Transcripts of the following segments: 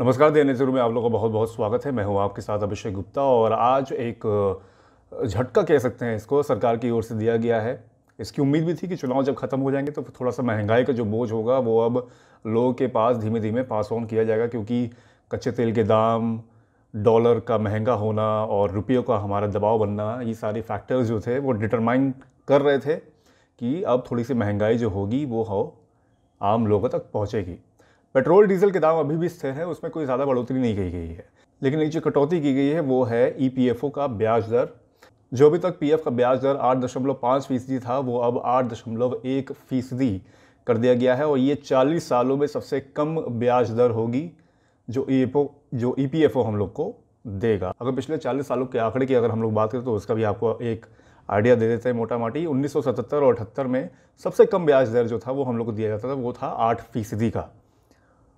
नमस्कार देने नजर में आप लोगों का बहुत बहुत स्वागत है मैं हूँ आपके साथ अभिषेक गुप्ता और आज एक झटका कह सकते हैं इसको सरकार की ओर से दिया गया है इसकी उम्मीद भी थी कि चुनाव जब खत्म हो जाएंगे तो थोड़ा सा महंगाई का जो बोझ होगा वो अब लोगों के पास धीमे धीमे पास ऑन किया जाएगा क्योंकि कच्चे तेल के दाम डॉलर का महंगा होना और रुपयों का हमारा दबाव बनना ये सारे फैक्टर्स जो थे वो डिटरमाइन कर रहे थे कि अब थोड़ी सी महंगाई जो होगी वो हो आम लोगों तक पहुँचेगी पेट्रोल डीजल के दाम अभी भी स्थिर है उसमें कोई ज़्यादा बढ़ोतरी नहीं की गई है लेकिन एक जो कटौती की गई है वो है ई e का ब्याज दर जो अभी तक पी का ब्याज दर आठ दशमलव पाँच फीसदी था वो अब आठ दशमलव एक फीसदी कर दिया गया है और ये चालीस सालों में सबसे कम ब्याज दर होगी जो ई e जो ई e हम लोग को देगा अगर पिछले 40 सालों के आंकड़े की अगर हम लोग बात करें तो उसका भी आपको एक आइडिया दे देते हैं मोटा माटी 1977 और अठहत्तर में सबसे कम ब्याज दर जो था वो हम लोग को दिया जाता था वो था आठ फीसदी का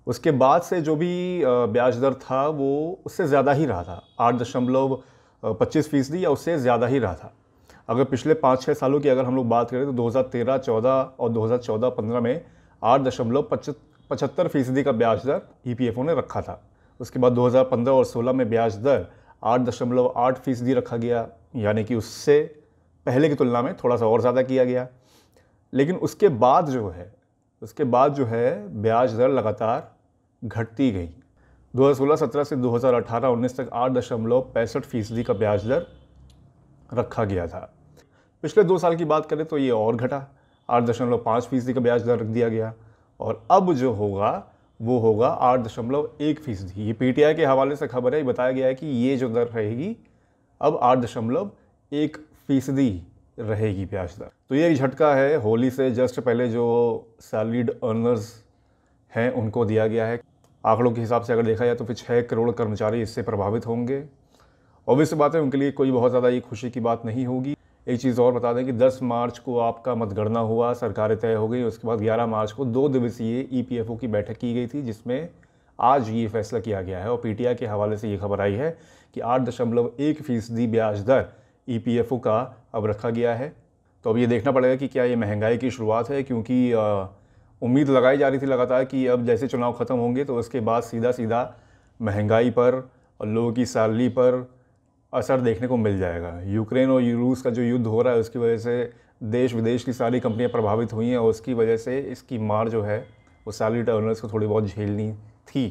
उसके बाद से जो भी ब्याज दर था वो उससे ज़्यादा ही रहा था आठ दशमलव पच्चीस फीसदी या उससे ज़्यादा ही रहा था अगर पिछले पाँच छः सालों की अगर हम लोग बात करें तो 2013 14 और 2014 15 में आठ दशमलव पचहत्तर फीसदी का ब्याज दर ई e ने रखा था उसके बाद 2015 और 16 में ब्याज दर आठ दशमलव आठ फीसदी रखा गया यानी कि उससे पहले की तुलना में थोड़ा सा और ज़्यादा किया गया लेकिन उसके बाद जो है उसके बाद जो है ब्याज दर लगातार घटती गई 2016-17 से 2018-19 तक आठ दशमलव पैंसठ फीसदी का ब्याज दर रखा गया था पिछले दो साल की बात करें तो ये और घटा आठ दशमलव पाँच फीसदी का ब्याज दर रख दिया गया और अब जो होगा वो होगा आठ दशमलव एक फीसदी ये पी के हवाले से खबर है बताया गया है कि ये जो दर रहेगी अब आठ दशमलव एक फीसदी रहेगी ब्याज दर तो ये एक झटका है होली से जस्ट पहले जो सैलरीड अर्नर्स हैं उनको दिया गया है आंकड़ों के हिसाब से अगर देखा जाए तो फिर छः करोड़ कर्मचारी इससे प्रभावित होंगे ऑब्वियस बात है उनके लिए कोई बहुत ज़्यादा ये खुशी की बात नहीं होगी एक चीज़ और बता दें कि 10 मार्च को आपका मतगणना हुआ सरकारें तय हो गई उसके बाद 11 मार्च को दो दिवसीय ईपीएफओ e की बैठक की गई थी जिसमें आज ये फैसला किया गया है और पीटीआई के हवाले से ये खबर आई है कि आठ दशमलव एक फीसदी ब्याज दर ईपीएफओ e का अब रखा गया है तो अब ये देखना पड़ेगा कि क्या ये महंगाई की शुरुआत है क्योंकि उम्मीद लगाई जा रही थी लगातार कि अब जैसे चुनाव ख़त्म होंगे तो उसके बाद सीधा सीधा महंगाई पर और लोगों की सैलरी पर असर देखने को मिल जाएगा यूक्रेन और रूस का जो युद्ध हो रहा है उसकी वजह से देश विदेश की सारी कंपनियां प्रभावित हुई हैं और उसकी वजह से इसकी मार जो है वो सैलरी टर्नर्स को थोड़ी बहुत झेलनी थी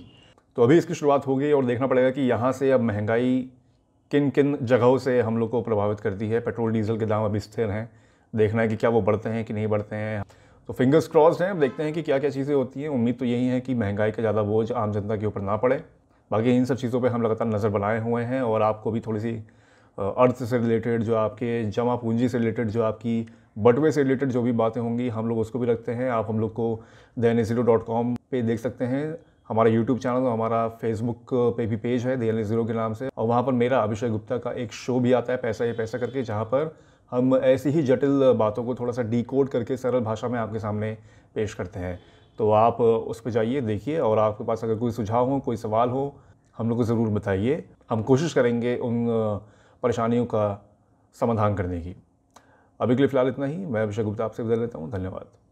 तो अभी इसकी शुरुआत हो गई और देखना पड़ेगा कि यहाँ से अब महंगाई किन किन जगहों से हम लोग को प्रभावित करती है पेट्रोल डीजल के दाम अभी स्थिर हैं देखना है कि क्या वो बढ़ते हैं कि नहीं बढ़ते हैं तो फिंगर्स क्रॉस्ड हैं देखते हैं कि क्या क्या चीज़ें होती हैं उम्मीद तो यही है कि महंगाई का ज़्यादा बोझ आम जनता के ऊपर ना पड़े बाकी इन सब चीज़ों पर हम लगातार नज़र बनाए हुए हैं और आपको भी थोड़ी सी अर्थ से रिलेटेड जो आपके जमा पूंजी से रिलेटेड जो आपकी बटवे से रिलेटेड जो भी बातें होंगी हम लोग उसको भी रखते हैं आप हम लोग को दैन ज़ीरो डॉट कॉम पर देख सकते हैं हमारा यूट्यूब चैनल और हमारा फेसबुक पे भी पेज है दैन ज़ीरो के नाम से और वहाँ पर मेरा अभिषेक गुप्ता का एक शो भी आता है पैसा ये पैसा करके जहाँ पर हम ऐसी ही जटिल बातों को थोड़ा सा डीकोड करके सरल भाषा में आपके सामने पेश करते हैं तो आप उस पर जाइए देखिए और आपके पास अगर कोई सुझाव हो कोई सवाल हो हम लोग को ज़रूर बताइए हम कोशिश करेंगे उन परेशानियों का समाधान करने की अभी के लिए फ़िलहाल इतना ही मैं अभिषेक गुप्ता आपसे बदल लेता हूँ धन्यवाद